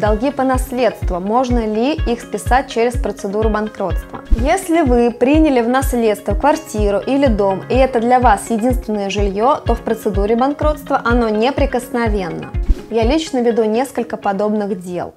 Долги по наследству. Можно ли их списать через процедуру банкротства? Если вы приняли в наследство квартиру или дом, и это для вас единственное жилье, то в процедуре банкротства оно неприкосновенно. Я лично веду несколько подобных дел.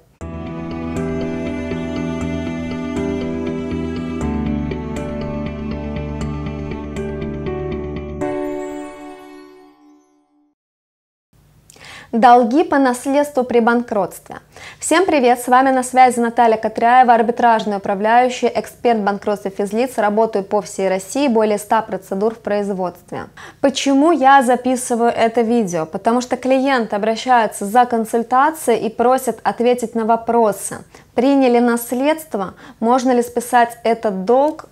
Долги по наследству при банкротстве. Всем привет, с вами на связи Наталья Катряева, арбитражный управляющий, эксперт банкротства физлиц, работаю по всей России, более 100 процедур в производстве. Почему я записываю это видео? Потому что клиенты обращаются за консультацией и просят ответить на вопросы. Приняли наследство, можно ли списать этот долг,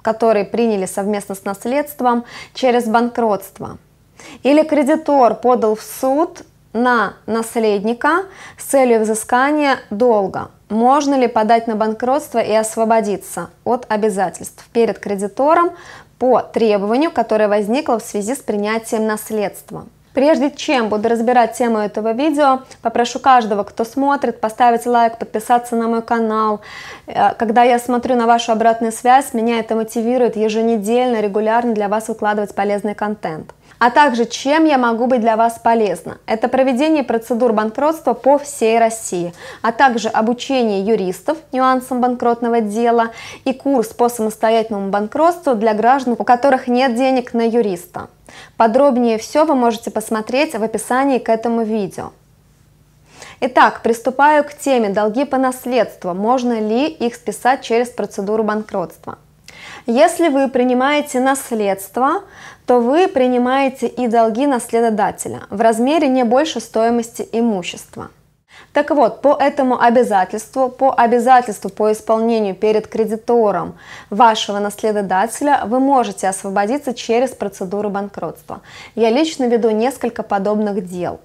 который приняли совместно с наследством, через банкротство? Или кредитор подал в суд на наследника с целью взыскания долга. Можно ли подать на банкротство и освободиться от обязательств перед кредитором по требованию, которое возникло в связи с принятием наследства? Прежде чем буду разбирать тему этого видео, попрошу каждого, кто смотрит, поставить лайк, подписаться на мой канал. Э, когда я смотрю на вашу обратную связь, меня это мотивирует еженедельно, регулярно для вас выкладывать полезный контент а также чем я могу быть для вас полезна. Это проведение процедур банкротства по всей России, а также обучение юристов нюансам банкротного дела и курс по самостоятельному банкротству для граждан, у которых нет денег на юриста. Подробнее все вы можете посмотреть в описании к этому видео. Итак, приступаю к теме «Долги по наследству. Можно ли их списать через процедуру банкротства?» Если вы принимаете наследство, то вы принимаете и долги наследодателя в размере не больше стоимости имущества. Так вот, по этому обязательству, по обязательству по исполнению перед кредитором вашего наследодателя вы можете освободиться через процедуру банкротства. Я лично веду несколько подобных дел.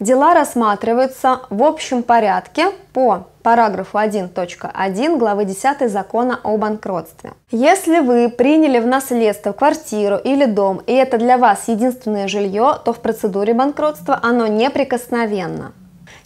Дела рассматриваются в общем порядке по параграфу 1.1 главы 10 закона о банкротстве. Если вы приняли в наследство квартиру или дом, и это для вас единственное жилье, то в процедуре банкротства оно неприкосновенно.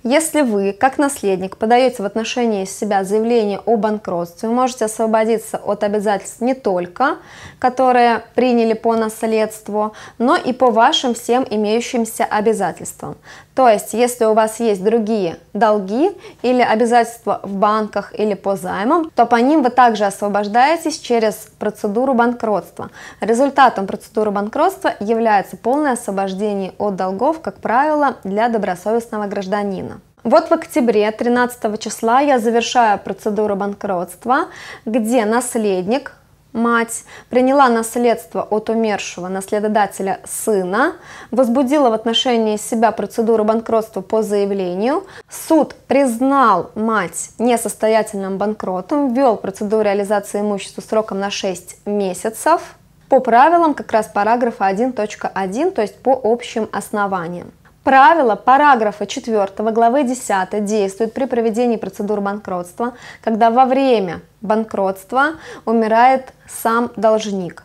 Если вы, как наследник, подаете в отношении себя заявление о банкротстве, вы можете освободиться от обязательств не только, которые приняли по наследству, но и по вашим всем имеющимся обязательствам. То есть, если у вас есть другие долги или обязательства в банках или по займам, то по ним вы также освобождаетесь через процедуру банкротства. Результатом процедуры банкротства является полное освобождение от долгов, как правило, для добросовестного гражданина. Вот в октябре 13 числа я завершаю процедуру банкротства, где наследник мать, приняла наследство от умершего наследодателя сына, возбудила в отношении себя процедуру банкротства по заявлению, суд признал мать несостоятельным банкротом, ввел процедуру реализации имущества сроком на 6 месяцев по правилам как раз параграфа 1.1, то есть по общим основаниям. Правило параграфа 4 главы 10 действует при проведении процедур банкротства, когда во время банкротства умирает сам должник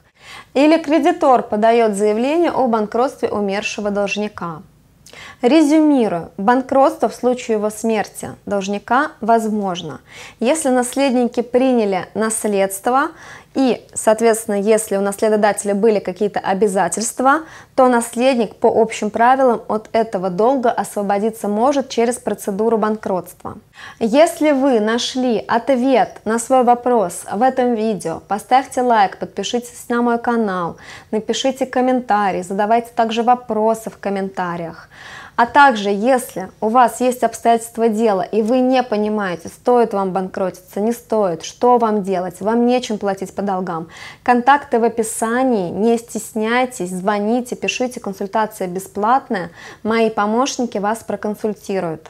или кредитор подает заявление о банкротстве умершего должника. Резюмирую, банкротство в случае его смерти должника возможно, если наследники приняли наследство и, соответственно, если у наследодателя были какие-то обязательства, то наследник по общим правилам от этого долга освободиться может через процедуру банкротства. Если вы нашли ответ на свой вопрос в этом видео, поставьте лайк, подпишитесь на мой канал, напишите комментарий, задавайте также вопросы в комментариях. А также, если у вас есть обстоятельства дела, и вы не понимаете, стоит вам банкротиться, не стоит, что вам делать, вам нечем платить по долгам, контакты в описании, не стесняйтесь, звоните, пишите, консультация бесплатная, мои помощники вас проконсультируют.